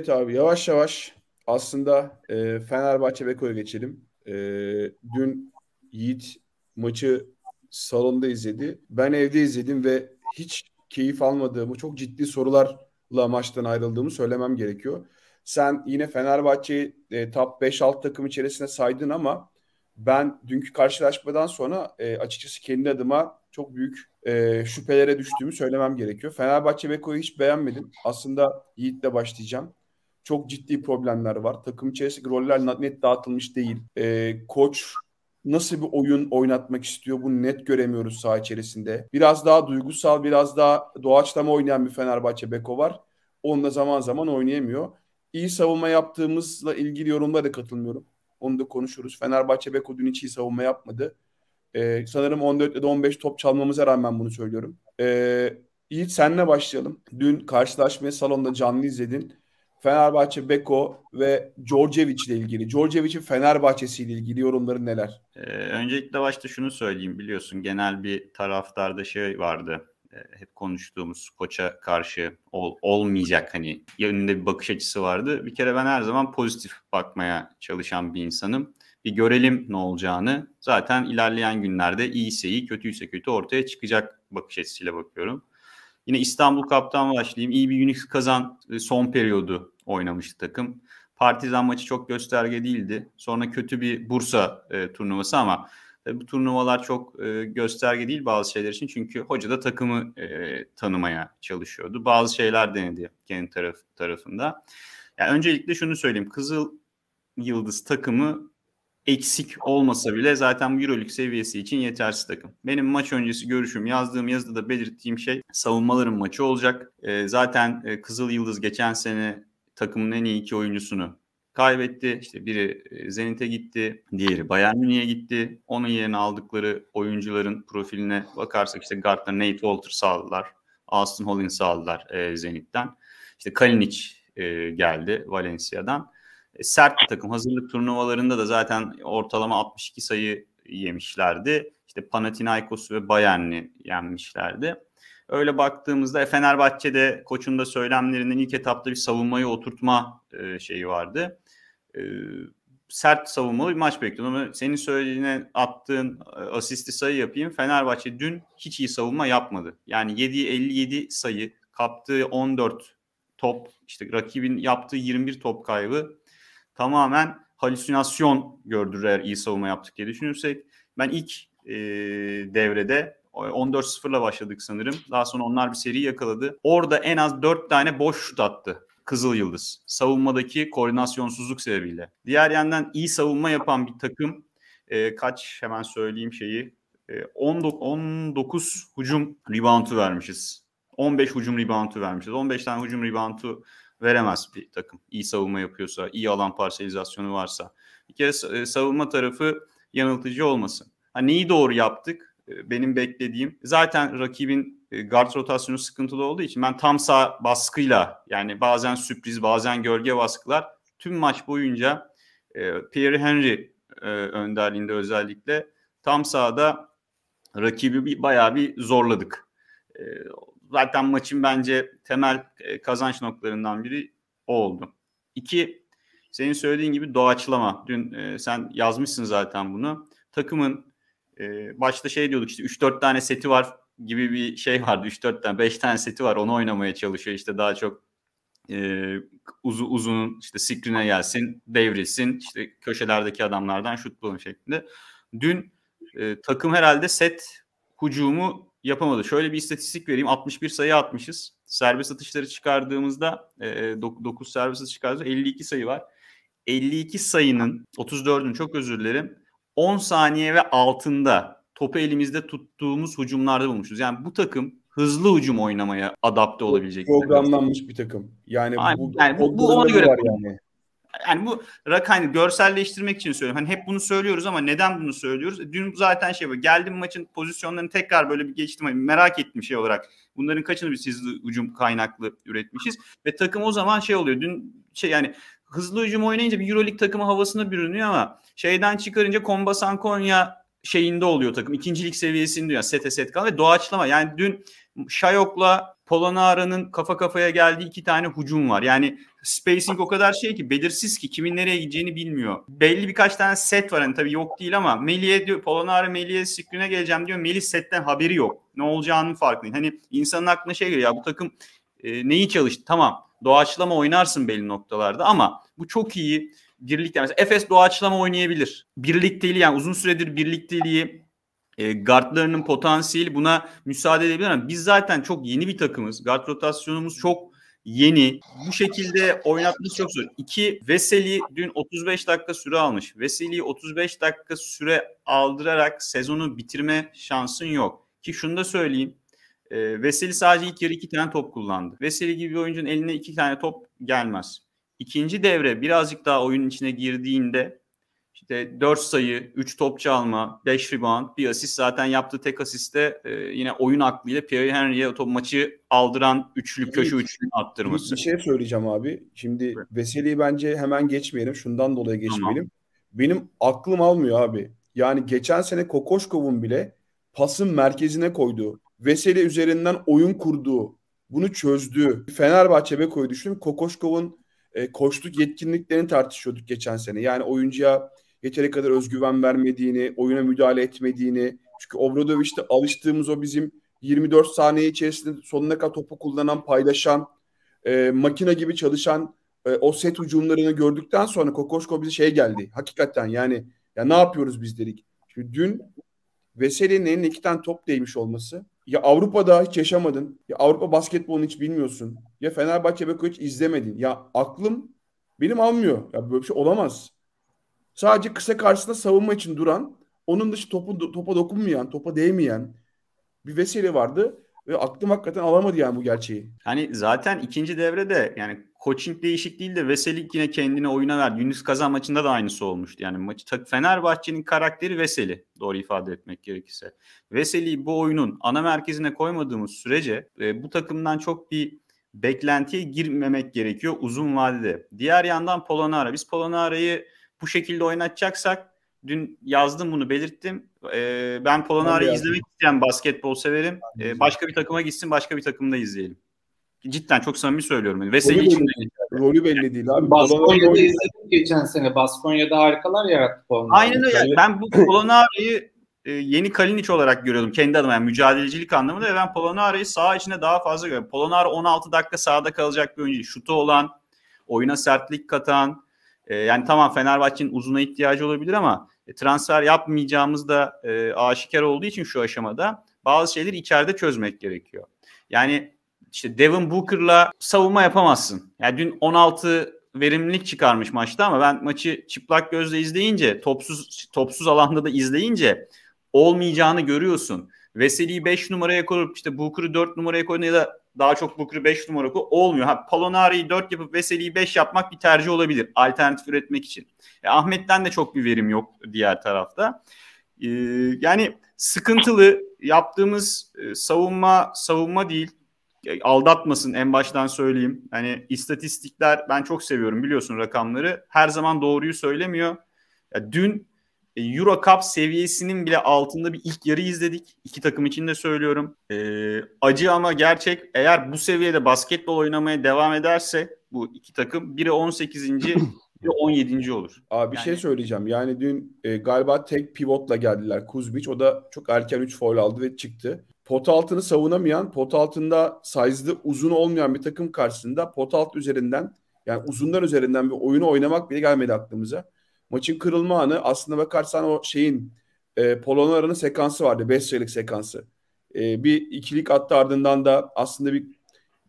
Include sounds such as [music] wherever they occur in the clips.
Evet abi yavaş yavaş aslında e, Fenerbahçe Beko'ya geçelim. E, dün Yiğit maçı salonda izledi. Ben evde izledim ve hiç keyif almadığımı, çok ciddi sorularla maçtan ayrıldığımı söylemem gerekiyor. Sen yine Fenerbahçe'yi e, top 5-6 takım içerisine saydın ama ben dünkü karşılaşmadan sonra e, açıkçası kendi adıma çok büyük e, şüphelere düştüğümü söylemem gerekiyor. Fenerbahçe Beko'yu hiç beğenmedim. Aslında Yiğit'le başlayacağım çok ciddi problemler var. Takım içerisindeki roller net dağıtılmış değil. E, koç nasıl bir oyun oynatmak istiyor bunu net göremiyoruz saha içerisinde. Biraz daha duygusal, biraz daha doğaçlama oynayan bir Fenerbahçe Beko var. Onunla zaman zaman oynayamıyor. İyi savunma yaptığımızla ilgili yorumlara da katılmıyorum. Onu da konuşuruz. Fenerbahçe Beko dün hiç iyi savunma yapmadı. Ee, sanırım 14 ya da 15 top çalmamıza rağmen bunu söylüyorum. Ee, Yiğit senle başlayalım. Dün karşılaşmayı salonda canlı izledin. Fenerbahçe, Beko ve Djordjevic ile ilgili, Djordjevic'in Fenerbahçesi ile ilgili yorumları neler? Ee, öncelikle başta şunu söyleyeyim biliyorsun genel bir taraftarda şey vardı ee, hep konuştuğumuz koça karşı ol, olmayacak hani yönünde bir bakış açısı vardı. Bir kere ben her zaman pozitif bakmaya çalışan bir insanım. Bir görelim ne olacağını. Zaten ilerleyen günlerde iyiyse iyi, kötüyse kötü ortaya çıkacak bakış açısıyla bakıyorum. Yine İstanbul Cup'tan başlayayım. İyi bir Unix kazan e, son periyodu oynamıştı takım. Partizan maçı çok gösterge değildi. Sonra kötü bir Bursa e, turnuvası ama e, bu turnuvalar çok e, gösterge değil bazı şeyler için. Çünkü hoca da takımı e, tanımaya çalışıyordu. Bazı şeyler denedi kendi taraf, tarafında. Yani öncelikle şunu söyleyeyim. Kızıl Yıldız takımı eksik olmasa bile zaten bu Euroleague seviyesi için yetersiz takım. Benim maç öncesi görüşüm yazdığım yazıda da belirttiğim şey savunmaların maçı olacak. E, zaten e, Kızıl Yıldız geçen sene takımın en iyi iki oyuncusunu kaybetti. İşte biri e, Zenit'e gitti, diğeri Bayern Münih'e gitti. Onun yerine aldıkları oyuncuların profiline bakarsak işte guardlar Nate Walter sağladılar. Austin Hollins sağladılar e, Zenit'ten. İşte Kalinic e, geldi Valencia'dan. E, sert bir takım. Hazırlık turnuvalarında da zaten ortalama 62 sayı yemişlerdi. İşte Panathinaikos ve Bayern'i yenmişlerdi. Öyle baktığımızda e, Fenerbahçe'de koçun da söylemlerinin ilk etapta bir savunmayı oturtma e, şeyi vardı. sert savunmalı bir maç bekliyordum ama senin söylediğine attığın asisti sayı yapayım. Fenerbahçe dün hiç iyi savunma yapmadı. Yani 7 57 sayı, kaptığı 14 top, işte rakibin yaptığı 21 top kaybı tamamen halüsinasyon gördürür eğer iyi savunma yaptık diye düşünürsek. Ben ilk e, devrede 14-0'la e, başladık sanırım. Daha sonra onlar bir seri yakaladı. Orada en az 4 tane boş şut attı Kızıl Yıldız. Savunmadaki koordinasyonsuzluk sebebiyle. Diğer yandan iyi savunma yapan bir takım e, kaç hemen söyleyeyim şeyi. E, 19, 19 hücum reboundu vermişiz. 15 hücum reboundu vermişiz. 15 tane hücum reboundu veremez bir takım. İyi savunma yapıyorsa, iyi alan parselizasyonu varsa. Bir kere e, savunma tarafı yanıltıcı olmasın. Ha, neyi doğru yaptık? E, benim beklediğim zaten rakibin e, guard rotasyonu sıkıntılı olduğu için ben tam sağ baskıyla yani bazen sürpriz bazen gölge baskılar tüm maç boyunca Pierre Henry önderliğinde özellikle tam sahada rakibi bir, bayağı bir zorladık zaten maçın bence temel e, kazanç noktalarından biri o oldu. İki, senin söylediğin gibi doğaçlama. Dün e, sen yazmışsın zaten bunu. Takımın e, başta şey diyorduk işte 3-4 tane seti var gibi bir şey vardı. 3-4 tane 5 tane seti var onu oynamaya çalışıyor. İşte daha çok e, uzu uzunun işte screen'e gelsin, devrilsin. işte köşelerdeki adamlardan şut bulun şeklinde. Dün e, takım herhalde set hucumu yapamadı. Şöyle bir istatistik vereyim. 61 sayı atmışız. Serbest atışları çıkardığımızda 9 e, serbest atış çıkardığımızda 52 sayı var. 52 sayının 34'ün çok özür dilerim 10 saniye ve altında topu elimizde tuttuğumuz hücumlarda bulmuşuz. Yani bu takım hızlı hücum oynamaya adapte olabilecek. Programlanmış bir takım. Yani, Aynen. bu, yani bu, bu ona göre var yani yani bu rak hani görselleştirmek için söylüyorum. Hani hep bunu söylüyoruz ama neden bunu söylüyoruz? E, dün zaten şey böyle geldim maçın pozisyonlarını tekrar böyle bir geçtim. Hani merak etmiş şey olarak. Bunların kaçını biz hızlı ucum kaynaklı üretmişiz. Ve takım o zaman şey oluyor. Dün şey yani hızlı ucum oynayınca bir Euroleague takımı havasına bürünüyor ama şeyden çıkarınca Kombasan Konya şeyinde oluyor takım. İkincilik seviyesinde yani sete set kal doğaçlama. Yani dün Şayok'la Polonara'nın kafa kafaya geldiği iki tane hücum var. Yani spacing o kadar şey ki belirsiz ki kimin nereye gideceğini bilmiyor. Belli birkaç tane set var hani tabii yok değil ama Meliye diyor Polonara Meliye screen'e geleceğim diyor. Meli setten haberi yok. Ne olacağının farkında. Hani insanın aklına şey geliyor ya bu takım e, neyi çalıştı? Tamam doğaçlama oynarsın belli noktalarda ama bu çok iyi birlikte mesela Efes doğaçlama oynayabilir. Birlikteliği yani uzun süredir birlikteliği e, guardlarının potansiyeli buna müsaade edebilir ama biz zaten çok yeni bir takımız. Guard rotasyonumuz çok yeni. Bu şekilde oynatması çok zor. İki, Veseli dün 35 dakika süre almış. Veseli'yi 35 dakika süre aldırarak sezonu bitirme şansın yok. Ki şunu da söyleyeyim. E, Veseli sadece ilk yarı iki tane top kullandı. Veseli gibi bir oyuncunun eline iki tane top gelmez. İkinci devre birazcık daha oyunun içine girdiğinde işte 4 sayı, 3 top çalma, 5 rebound, bir asist. Zaten yaptığı tek asiste e, yine oyun aklıyla Pierre Henry'e top maçı aldıran üçlü evet. köşe üçlü attırması. Bir şey söyleyeceğim abi. Şimdi evet. Veseli'yi bence hemen geçmeyelim. Şundan dolayı geçmeyelim. Tamam. Benim aklım almıyor abi. Yani geçen sene Kokoşkov'un bile pasın merkezine koyduğu, Veseli üzerinden oyun kurduğu, bunu çözdüğü, Fenerbahçe Beko'yu düşünün Kokoşkov'un e, koştuk yetkinliklerini tartışıyorduk geçen sene. Yani oyuncuya yeteri kadar özgüven vermediğini, oyuna müdahale etmediğini. Çünkü Obradoviç'te alıştığımız o bizim 24 saniye içerisinde sonuna kadar topu kullanan, paylaşan, e, makine gibi çalışan e, o set hücumlarını gördükten sonra Kokoşko bize şey geldi. Hakikaten yani ya ne yapıyoruz biz dedik. Şimdi dün Veseli'nin eline iki tane top değmiş olması. Ya Avrupa'da hiç yaşamadın. Ya Avrupa basketbolunu hiç bilmiyorsun. Ya Fenerbahçe Beko hiç izlemedin. Ya aklım benim almıyor. Ya böyle bir şey olamaz. Sadece kısa karşısında savunma için duran, onun dışı topu, topa dokunmayan, topa değmeyen bir vesile vardı. Ve aklım hakikaten alamadı yani bu gerçeği. Yani zaten ikinci devrede yani coaching değişikliği de Veseli yine kendini oyuna verdi. Yunus Kazan maçında da aynısı olmuştu. Yani maçı Fenerbahçe'nin karakteri Veseli doğru ifade etmek gerekirse. Veseli'yi bu oyunun ana merkezine koymadığımız sürece e, bu takımdan çok bir beklentiye girmemek gerekiyor uzun vadede. Diğer yandan Polonara. Biz Polonara'yı bu şekilde oynatacaksak dün yazdım bunu belirttim. E, ben Polonari'yi izlemek isteyen basketbol severim. E, başka bir takıma gitsin başka bir takımda izleyelim. Cidden çok samimi söylüyorum. Hani Veseli için Rolü belli değil abi. Baskonya'da izledik geçen sene. Baskonya'da harikalar yarattı Polonara. Aynen öyle. Yani ben bu Polonara'yı e, yeni Kalinic olarak görüyordum kendi adıma. Yani mücadelecilik anlamında ve ben Polonara'yı sağ içinde daha fazla görüyorum. Polonara 16 dakika sahada kalacak bir oyuncu. Şutu olan, oyuna sertlik katan, e, yani tamam Fenerbahçe'nin uzuna ihtiyacı olabilir ama e, transfer yapmayacağımız da e, aşikar olduğu için şu aşamada bazı şeyleri içeride çözmek gerekiyor. Yani işte Devin Booker'la savunma yapamazsın. Yani dün 16 verimlilik çıkarmış maçta ama ben maçı çıplak gözle izleyince, topsuz topsuz alanda da izleyince olmayacağını görüyorsun. Veseli'yi 5 numaraya koyup işte Booker'ı 4 numaraya koyun ya da daha çok Booker'ı 5 numara koy. Olmuyor. Ha, Palonari'yi 4 yapıp Veseli'yi 5 yapmak bir tercih olabilir. Alternatif üretmek için. E, Ahmet'ten de çok bir verim yok diğer tarafta. E, yani sıkıntılı yaptığımız e, savunma savunma değil e, aldatmasın en baştan söyleyeyim. Hani istatistikler ben çok seviyorum biliyorsun rakamları. Her zaman doğruyu söylemiyor. Ya dün e, Euro Cup seviyesinin bile altında bir ilk yarı izledik. İki takım için de söylüyorum. E, acı ama gerçek. Eğer bu seviyede basketbol oynamaya devam ederse bu iki takım biri 18. [clears throat] biri 17. olur. Abi bir şey yani... şey söyleyeceğim. Yani dün e, galiba tek pivotla geldiler Kuzbiç. O da çok erken 3 foul aldı ve çıktı pot altını savunamayan, pot altında size'lı uzun olmayan bir takım karşısında pot alt üzerinden yani uzundan üzerinden bir oyunu oynamak bile gelmedi aklımıza maçın kırılma anı aslında bakarsan o şeyin e, Polonara'nın sekansı vardı. 5 sayılık sekansı. E, bir ikilik attı ardından da aslında bir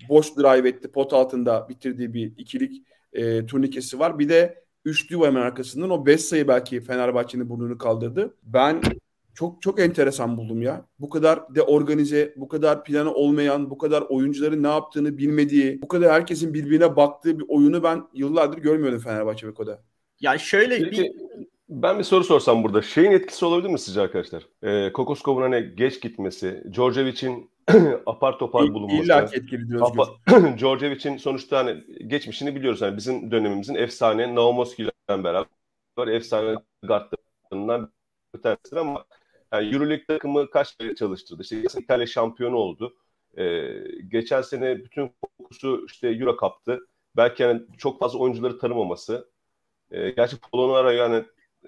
boş drive etti. Pot altında bitirdiği bir ikilik e, turnikesi var. Bir de üçlü var hemen arkasından. O 5 sayı belki Fenerbahçe'nin burnunu kaldırdı. Ben çok çok enteresan buldum ya. Bu kadar de organize, bu kadar planı olmayan, bu kadar oyuncuların ne yaptığını bilmediği, bu kadar herkesin birbirine baktığı bir oyunu ben yıllardır görmüyordum Fenerbahçe Beko'da. Yani şöyle Peki, bir... Ben bir soru sorsam burada. Şeyin etkisi olabilir mi sizce arkadaşlar? Ee, Kokoskov'un hani geç gitmesi, Djordjevic'in [clears throat] apar topar bulunması. İlla etkili diyoruz. [clears throat] Djordjevic'in sonuçta hani geçmişini biliyoruz. Hani bizim dönemimizin efsane Naumoski ile beraber efsane gardlarından bir tanesidir ama yani Euroleague takımı kaç kere çalıştırdı? İşte İtalya şampiyonu oldu. Ee, geçen sene bütün fokusu işte Euro kaptı. Belki yani çok fazla oyuncuları tanımaması, ee, gerçi Polonara yani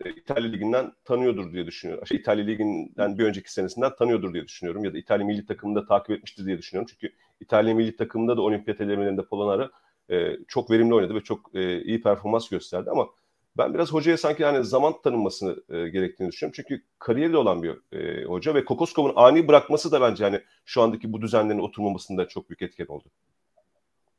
e, İtalya Ligi'nden tanıyordur diye düşünüyorum. Şey, İtalya Ligi'nden bir önceki senesinden tanıyordur diye düşünüyorum. Ya da İtalya Milli Takımı'nda takip etmiştir diye düşünüyorum. Çünkü İtalya Milli Takımı'nda da olimpiyat elemelerinde Polonara e, çok verimli oynadı ve çok e, iyi performans gösterdi ama ben biraz hocaya sanki yani zaman tanınmasını e, gerektiğini düşünüyorum. Çünkü kariyerli olan bir e, hoca ve Kokoskov'un ani bırakması da bence yani şu andaki bu düzenlerin oturmamasında çok büyük etken oldu.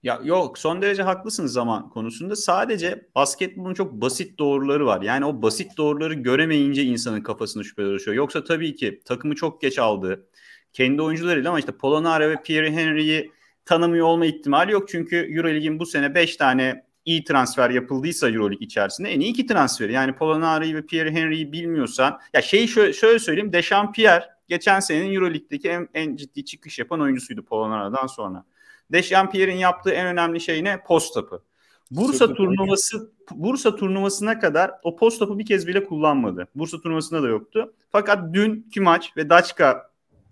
Ya yok son derece haklısınız zaman konusunda. Sadece basketbolun çok basit doğruları var. Yani o basit doğruları göremeyince insanın kafasını şüphe oluşuyor. Yoksa tabii ki takımı çok geç aldı. Kendi oyuncularıyla ama işte Polonara ve Pierre Henry'i tanımıyor olma ihtimali yok. Çünkü Euroleague'in bu sene 5 tane iyi transfer yapıldıysa Euroleague içerisinde en iyi iki transferi. Yani Polonara'yı ve Pierre Henry'yi bilmiyorsan ya şeyi şöyle, şöyle söyleyeyim. Dechampierre geçen senenin Euroleague'deki en, en ciddi çıkış yapan oyuncusuydu Polonara'dan sonra. Dechampierre'in yaptığı en önemli şey ne? Postapı. Bursa turnuvası Bursa turnuvasına kadar o postapı bir kez bile kullanmadı. Bursa turnuvasında da yoktu. Fakat dünkü maç ve Daçka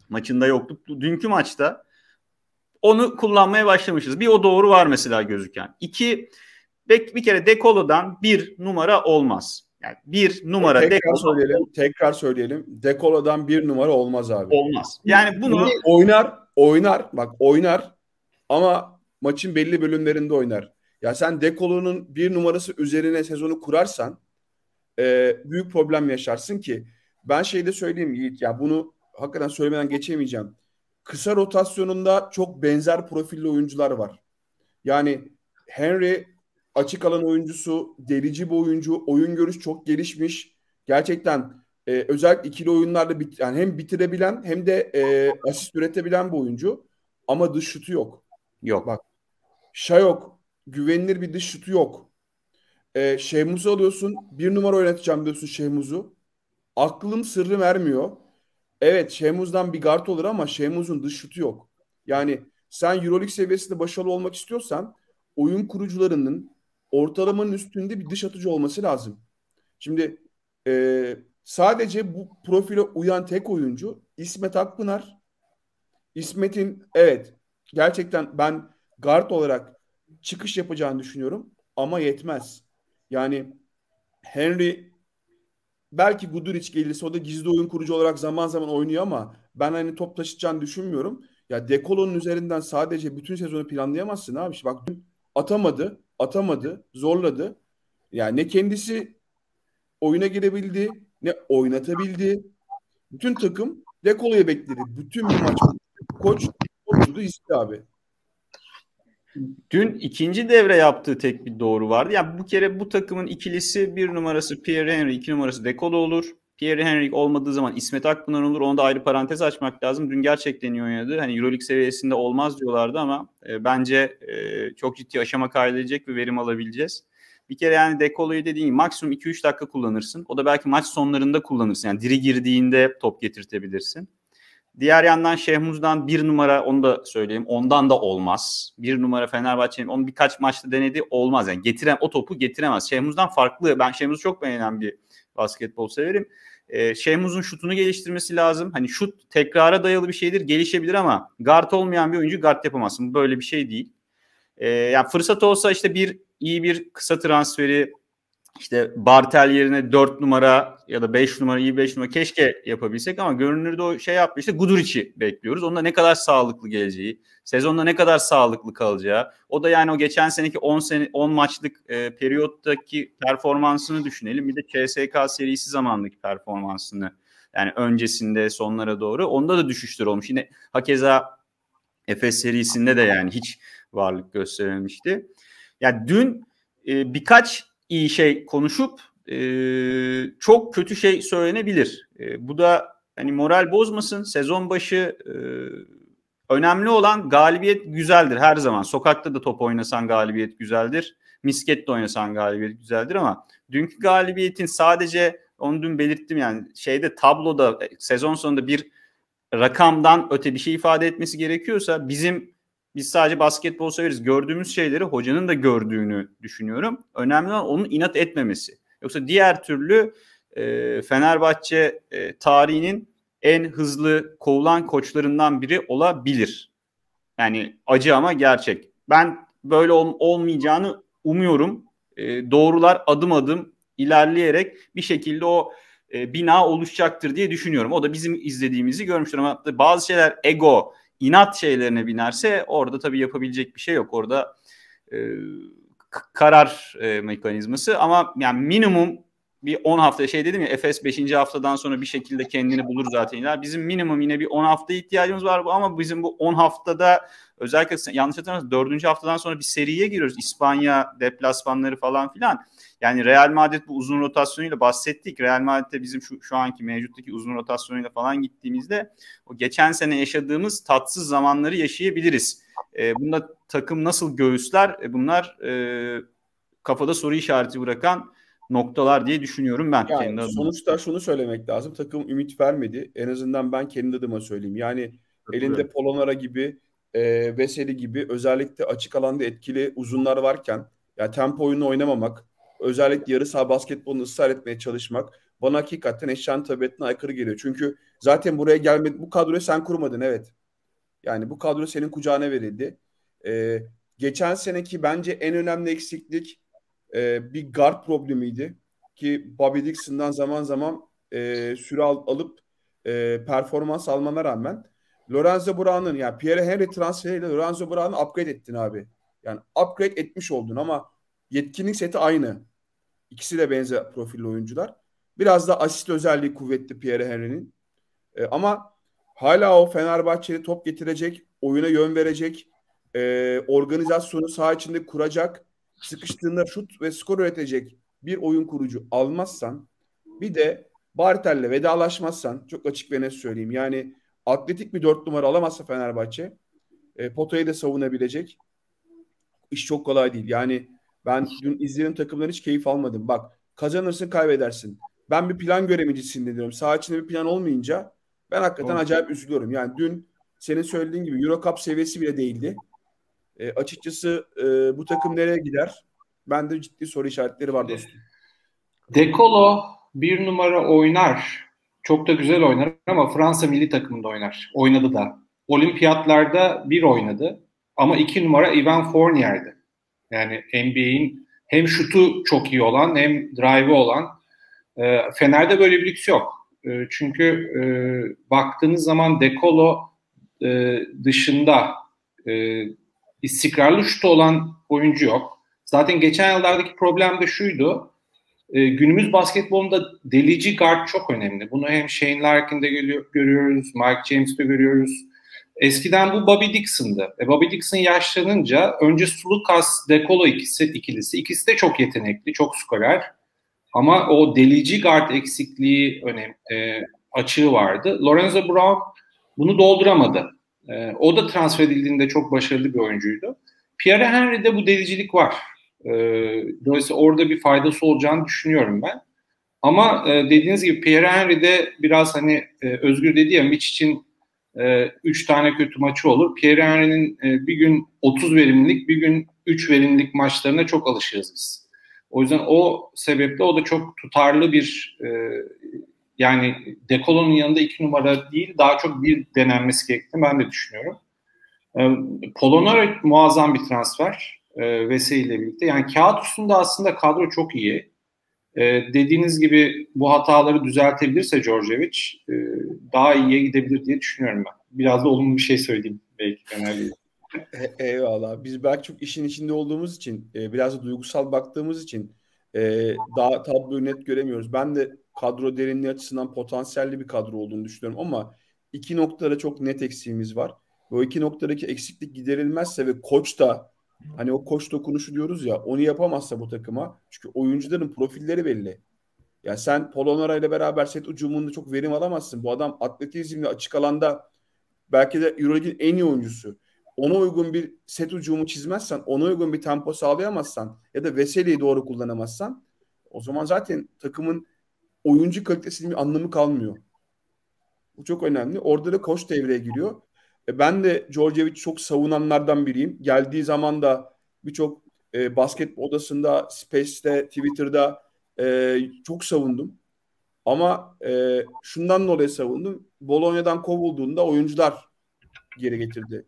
maçında yoktu. Dünkü maçta onu kullanmaya başlamışız. Bir o doğru var mesela gözüken. İki bir kere dekolodan bir numara olmaz. Yani bir numara tekrar dekolo. Söyleyelim, tekrar söyleyelim. Dekolodan bir numara olmaz abi. Olmaz. Yani bunu oynar oynar bak oynar ama maçın belli bölümlerinde oynar. Ya sen dekolunun bir numarası üzerine sezonu kurarsan e, büyük problem yaşarsın ki ben şey de söyleyeyim Yiğit ya bunu hakikaten söylemeden geçemeyeceğim. Kısa rotasyonunda çok benzer profilli oyuncular var. Yani Henry açık alan oyuncusu, delici bir oyuncu, oyun görüş çok gelişmiş. Gerçekten e, özellikle ikili oyunlarda bit yani hem bitirebilen hem de e, asist üretebilen bir oyuncu ama dış şutu yok. Yok. Bak Şa şey yok. Güvenilir bir dış şutu yok. Ee, Şehmuz'u alıyorsun. Bir numara oynatacağım diyorsun Şehmuz'u. Aklım sırrı vermiyor. Evet Şehmuz'dan bir guard olur ama Şehmuz'un dış şutu yok. Yani sen Euroleague seviyesinde başarılı olmak istiyorsan oyun kurucularının ortalamanın üstünde bir dış atıcı olması lazım. Şimdi e, sadece bu profile uyan tek oyuncu İsmet Akpınar. İsmet'in evet gerçekten ben guard olarak çıkış yapacağını düşünüyorum ama yetmez. Yani Henry belki Guduric gelirse o da gizli oyun kurucu olarak zaman zaman oynuyor ama ben hani top taşıtacağını düşünmüyorum. Ya Dekolo'nun üzerinden sadece bütün sezonu planlayamazsın abi. İşte bak atamadı, atamadı, zorladı. Yani ne kendisi oyuna girebildi, ne oynatabildi. Bütün takım Dekolo'ya bekledi. Bütün bir maç koç vurdu işte abi. Dün ikinci devre yaptığı tek bir doğru vardı. Yani bu kere bu takımın ikilisi bir numarası Pierre Henry, iki numarası Dekolo olur. Pierre Henry olmadığı zaman İsmet Akpınar olur. Onda ayrı parantez açmak lazım. Dün gerçekten iyi oynadı. Hani EuroLeague seviyesinde olmaz diyorlardı ama e, bence e, çok ciddi aşama kaydedecek ve verim alabileceğiz. Bir kere yani dekoloyu dediğin gibi maksimum 2-3 dakika kullanırsın. O da belki maç sonlarında kullanırsın. Yani diri girdiğinde top getirtebilirsin. Diğer yandan Şehmuz'dan bir numara onu da söyleyeyim. Ondan da olmaz. Bir numara Fenerbahçe'nin onu birkaç maçta denedi olmaz. Yani getiren o topu getiremez. Şehmuz'dan farklı. Ben Şehmuz'u çok beğenen bir basketbol severim. Ee, Şehmuz'un şutunu geliştirmesi lazım. Hani şut tekrara dayalı bir şeydir. Gelişebilir ama guard olmayan bir oyuncu guard yapamazsın. Böyle bir şey değil. Ee, yani fırsat olsa işte bir iyi bir kısa transferi işte Bartel yerine 4 numara ya da 5 numara iyi 5 numara keşke yapabilsek ama görünürde o şey yapmıyor. İşte Guduric'i bekliyoruz. Onda ne kadar sağlıklı geleceği, sezonda ne kadar sağlıklı kalacağı. O da yani o geçen seneki 10 sene 10 maçlık e, periyottaki performansını düşünelim. Bir de CSK serisi zamandaki performansını yani öncesinde sonlara doğru onda da düşüşler olmuş. Yine hakeza Efes serisinde de yani hiç varlık göstermemişti. Ya yani dün e, birkaç iyi şey konuşup e, çok kötü şey söylenebilir. E, bu da hani moral bozmasın. Sezon başı e, önemli olan galibiyet güzeldir her zaman. Sokakta da top oynasan galibiyet güzeldir. Misket de oynasan galibiyet güzeldir ama dünkü galibiyetin sadece onu dün belirttim yani şeyde tabloda e, sezon sonunda bir rakamdan öte bir şey ifade etmesi gerekiyorsa bizim biz sadece basketbol severiz. Gördüğümüz şeyleri hocanın da gördüğünü düşünüyorum. Önemli olan onun inat etmemesi. Yoksa diğer türlü e, Fenerbahçe e, tarihinin en hızlı kovulan koçlarından biri olabilir. Yani acı ama gerçek. Ben böyle ol, olmayacağını umuyorum. E, doğrular adım adım ilerleyerek bir şekilde o e, bina oluşacaktır diye düşünüyorum. O da bizim izlediğimizi görmüştür ama bazı şeyler ego, inat şeylerine binerse orada tabii yapabilecek bir şey yok. Orada e, karar e, mekanizması ama yani minimum bir 10 hafta şey dedim ya Efes 5. haftadan sonra bir şekilde kendini bulur zaten iler. Bizim minimum yine bir 10 hafta ihtiyacımız var bu ama bizim bu 10 haftada özellikle yanlış hatırlamıyorsam 4. haftadan sonra bir seriye giriyoruz. İspanya deplasmanları falan filan. Yani Real Madrid bu uzun rotasyonuyla bahsettik. Real Madrid'de bizim şu, şu anki mevcuttaki uzun rotasyonuyla falan gittiğimizde o geçen sene yaşadığımız tatsız zamanları yaşayabiliriz. E, bunda takım nasıl göğüsler? E, bunlar e, kafada soru işareti bırakan noktalar diye düşünüyorum ben. Yani kendi sonuçta şunu söylemek lazım. Takım ümit vermedi. En azından ben kendi adıma söyleyeyim. Yani Tabii elinde Polonara gibi, e, Veseli gibi özellikle açık alanda etkili uzunlar varken ya yani tempo oyunu oynamamak, özellikle yarı saha basketbolunu ısrar etmeye çalışmak bana hakikaten eşyan tabiatına aykırı geliyor. Çünkü zaten buraya gelmedi. Bu kadroyu sen kurmadın evet. Yani bu kadro senin kucağına verildi. Ee, geçen seneki bence en önemli eksiklik e, bir guard problemiydi. Ki Bobby Dixon'dan zaman zaman e, süre al, alıp e, performans almana rağmen Lorenzo Brown'ın yani Pierre Henry transferiyle Lorenzo Brown'ı upgrade ettin abi. Yani upgrade etmiş oldun ama yetkinlik seti aynı. İkisi de benzer profilli oyuncular. Biraz da asist özelliği kuvvetli Pierre Henry'nin. E, ama hala o Fenerbahçe'yi top getirecek, oyuna yön verecek, e, organizasyonu saha içinde kuracak sıkıştığında şut ve skor üretecek bir oyun kurucu almazsan bir de Bartel'le vedalaşmazsan çok açık ve net söyleyeyim. Yani atletik bir dört numara alamazsa Fenerbahçe e, potayı da savunabilecek iş çok kolay değil. Yani ben dün izlediğim takımdan hiç keyif almadım. Bak kazanırsın kaybedersin. Ben bir plan göremecisin diyorum. Saha içinde bir plan olmayınca ben hakikaten Olur. acayip üzülüyorum. Yani dün senin söylediğin gibi Euro Cup seviyesi bile değildi. E, açıkçası e, bu takım nereye gider? Bende ciddi soru işaretleri var dostum. Dekolo bir numara oynar. Çok da güzel oynar ama Fransa milli takımında oynar. Oynadı da. Olimpiyatlarda bir oynadı ama iki numara Ivan Fournier'di. Yani NBA'in hem şutu çok iyi olan hem drive'ı olan. E, Fener'de böyle bir lüks yok. E, çünkü e, baktığınız zaman Dekolo e, dışında e, istikrarlı şutu olan oyuncu yok. Zaten geçen yıllardaki problem de şuydu. E, günümüz basketbolunda delici guard çok önemli. Bunu hem Shane Larkin'de görüyoruz, Mike James'te görüyoruz. Eskiden bu Bobby Dixon'dı. E, Bobby Dixon yaşlanınca önce Sulukas, Dekolo ikisi, ikilisi. İkisi de çok yetenekli, çok skorer. Ama o delici guard eksikliği önem, e, açığı vardı. Lorenzo Brown bunu dolduramadı. E, o da transfer edildiğinde çok başarılı bir oyuncuydu. Pierre Henry'de bu delicilik var. E, dolayısıyla orada bir faydası olacağını düşünüyorum ben. Ama e, dediğiniz gibi Pierre Henry'de biraz hani e, Özgür dedi ya Mitch için 3 e, tane kötü maçı olur. Pierre Henry'nin e, bir gün 30 verimlilik bir gün 3 verimlilik maçlarına çok alışırız biz. O yüzden o sebeple o da çok tutarlı bir e, yani Dekolo'nun yanında iki numara değil daha çok bir denenmesi gerektiğini ben de düşünüyorum. E, Polonara muazzam bir transfer e, Vesey ile birlikte. Yani kağıt üstünde aslında kadro çok iyi. E, dediğiniz gibi bu hataları düzeltebilirse Djordjevic e, daha iyiye gidebilir diye düşünüyorum ben. Biraz da olumlu bir şey söyleyeyim belki genelde. E, eyvallah. Biz belki çok işin içinde olduğumuz için e, biraz da duygusal baktığımız için e, daha tabloyu net göremiyoruz. Ben de kadro derinliği açısından potansiyelli bir kadro olduğunu düşünüyorum ama iki noktada çok net eksiğimiz var. O iki noktadaki eksiklik giderilmezse ve koç da hani o koç dokunuşu diyoruz ya onu yapamazsa bu takıma çünkü oyuncuların profilleri belli. Ya sen Polonara ile beraber set ucumunda çok verim alamazsın. Bu adam atletizmle açık alanda belki de Euroleague'in en iyi oyuncusu. Ona uygun bir set ucumu çizmezsen, ona uygun bir tempo sağlayamazsan ya da Veseli'yi doğru kullanamazsan o zaman zaten takımın oyuncu kalitesinin bir anlamı kalmıyor. Bu çok önemli. Orada da koç devreye giriyor. E, ben de Djordjevic çok savunanlardan biriyim. Geldiği zaman da birçok e, basket odasında, Space'te, Twitter'da e, çok savundum. Ama şundan dolayı savundum. Bologna'dan kovulduğunda oyuncular geri getirdi.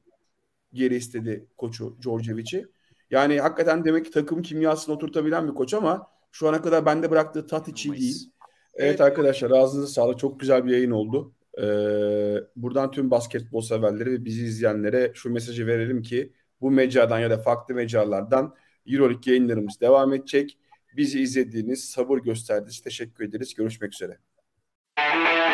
Geri istedi koçu Djordjevic'i. Yani hakikaten demek ki takım kimyasını oturtabilen bir koç ama şu ana kadar bende bıraktığı tat içi değil. Evet arkadaşlar ağzınıza sağlık. Çok güzel bir yayın oldu. Ee, buradan tüm basketbol severleri ve bizi izleyenlere şu mesajı verelim ki bu mecradan ya da farklı mecralardan Euroleague yayınlarımız devam edecek. Bizi izlediğiniz, sabır gösterdiğiniz teşekkür ederiz. Görüşmek üzere.